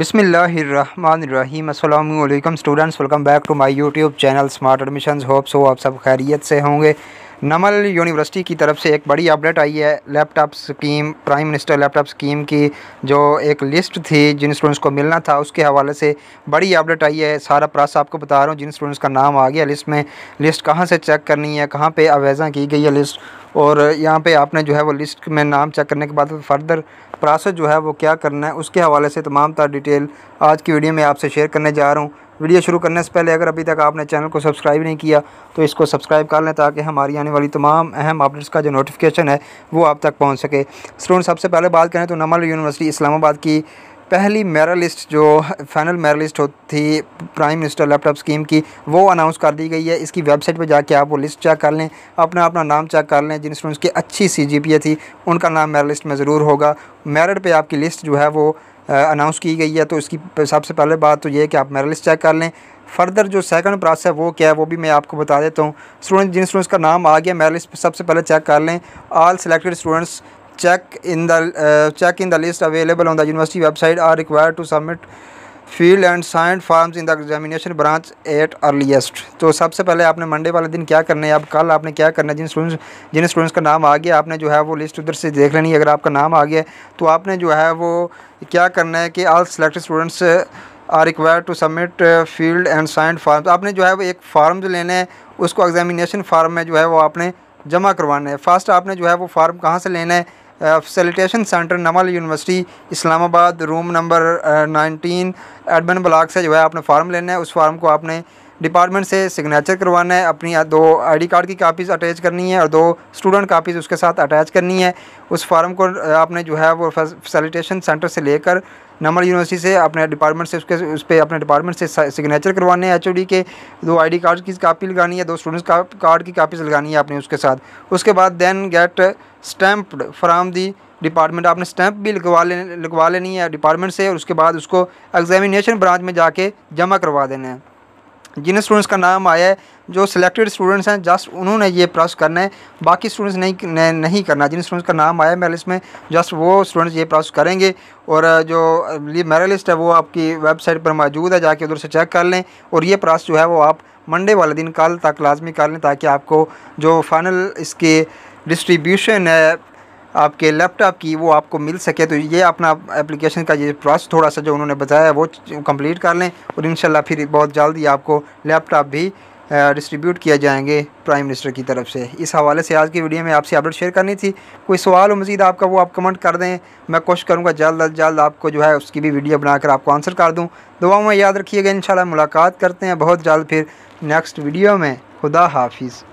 बिसमीम अल्लाम students welcome back to my YouTube channel smart admission hope so आप सब खैरियत से होंगे नमल यूनिवर्सिटी की तरफ से एक बड़ी अपडेट आई है laptop scheme prime minister laptop scheme की जो एक लिस्ट थी जिन स्टूडेंट्स को मिलना था उसके हवाले से बड़ी अपडेट आई है सारा प्रास आपको बता रहा हूँ जिन स्टूडेंट्स का नाम आ गया लिस्ट में लिस्ट कहाँ से चेक करनी है कहाँ पर अवेजा की गई है लिस्ट और यहाँ पे आपने जो है वो लिस्ट में नाम चेक करने के बाद फर्दर प्रोसेस जो है वो क्या करना है उसके हवाले से तमाम तर डिटेल आज की वीडियो में आपसे शेयर करने जा रहा हूँ वीडियो शुरू करने से पहले अगर अभी तक आपने चैनल को सब्सक्राइब नहीं किया तो इसको सब्सक्राइब कर लें ताकि हमारी आने वाली तमाम अहम अपडेट्स का जो नोटिफिकेशन है वो आप तक पहुँच सके स्टूडेंट सबसे पहले बात करें तो नमल यूनिवर्सिटी इस्लामाबाद की पहली लिस्ट जो फाइनल मेरलिस्ट थी प्राइम मिनिस्टर लैपटॉप स्कीम की वो अनाउंस कर दी गई है इसकी वेबसाइट पर जाके आप वो लिस्ट चेक कर लें अपना अपना नाम चेक कर लें जिन स्टूडेंट्स की अच्छी सी थी उनका नाम मेरा लिस्ट में ज़रूर होगा मेरिट पर आपकी लिस्ट जो है वो अनाउंस की गई है तो इसकी सबसे पहले बात तो ये है कि आप मेरा लिस्ट चेक कर लें फर्दर जो सेकंड प्रोसेस है वो क्या है वो भी मैं आपको बता देता हूँ स्टूडेंट जिन स्टूडेंट्स का नाम आ गया मेरा लिस्ट सबसे पहले चेक कर लें all selected students check in the uh, check in the list available on the university website are required to submit filled and signed forms in the examination branch at earliest तो सबसे पहले आपने Monday वाले दिन क्या करना है अब कल आपने क्या करना है जिन स्टूडेंट्स जिन स्टूडेंट्स का नाम आ गया आपने जो है वो लिस्ट उधर से देख लेनी है अगर आपका नाम आ गया तो आपने जो है वो क्या करना है कि all selected students are require to submit filled and signed form आपने जो है वो एक फार्म लेना है उसको एग्जामिनेशन फार्म में जो है वो आपने जमा करवाना है फर्स्ट आपने जो है वो फार्म कहाँ से लेना है facilitation centre Namal university Islamabad room number nineteen admin block से जो है आपने फार्म लेना है उस फार्म को आपने डिपार्टमेंट से सिग्नेचर करवाना है अपनी uh, दो आईडी कार्ड की कापीज़ अटैच करनी है और दो स्टूडेंट कापीज़ उसके साथ अटैच करनी है उस फार्म को uh, आपने जो है वो फैसिलिटेशन सेंटर से लेकर नमल यूनिवर्सिटी से अपने डिपार्टमेंट से उसके उस पर अपने डिपार्टमेंट से सिग्नेचर करवाने हैं एच के दो आईडी कार्ड की कापी लगानी है दो स्टूडेंट्स का कार्ड की कापीज़ लगानी है आपने उसके साथ उसके बाद then get stamped from the department आपने स्टैंप भी लगवा ले लगवा लेनी है डिपार्टमेंट से और उसके बाद उसको एग्जामिनेशन ब्रांच में जाके जमा करवा देना है जिन स्टूडेंट्स का नाम आया है जो सिलेक्टेड स्टूडेंट्स हैं जस्ट उन्होंने ये प्रोसेस करना है बाकी स्टूडेंट्स नहीं नहीं करना जिन स्टूडेंट्स का नाम आया है लिस्ट में जस्ट वो स्टूडेंट्स ये प्रोसेस करेंगे और जो मेरा लिस्ट है वो आपकी वेबसाइट पर मौजूद है जाके उधर से चेक कर लें और ये प्रोसेस जो है वो आप मंडे वाले दिन कल तक लाजमी कर लें ताकि आपको जो फाइनल इसके डिस्ट्रीब्यूशन है आपके लैपटॉप की वो आपको मिल सके तो ये अपना एप्लीकेशन का ये प्रोसेस थोड़ा सा जो उन्होंने बताया है वो कंप्लीट कर लें और इन फिर बहुत जल्दी आपको लैपटॉप भी डिस्ट्रीब्यूट किया जाएंगे प्राइम मिनिस्टर की तरफ से इस हवाले से आज की वीडियो में आपसे अपडेट शेयर करनी थी कोई सवाल हो मज़ीद आपका वो आप कमेंट कर दें मैं कोशिश करूँगा जल्द अज जल्द आपको जो है उसकी भी वीडियो बनाकर आपको आंसर कर दूँ दुआओं में याद रखिएगा इन मुलाकात करते हैं बहुत जल्द फिर नेक्स्ट वीडियो में खुदा हाफिज़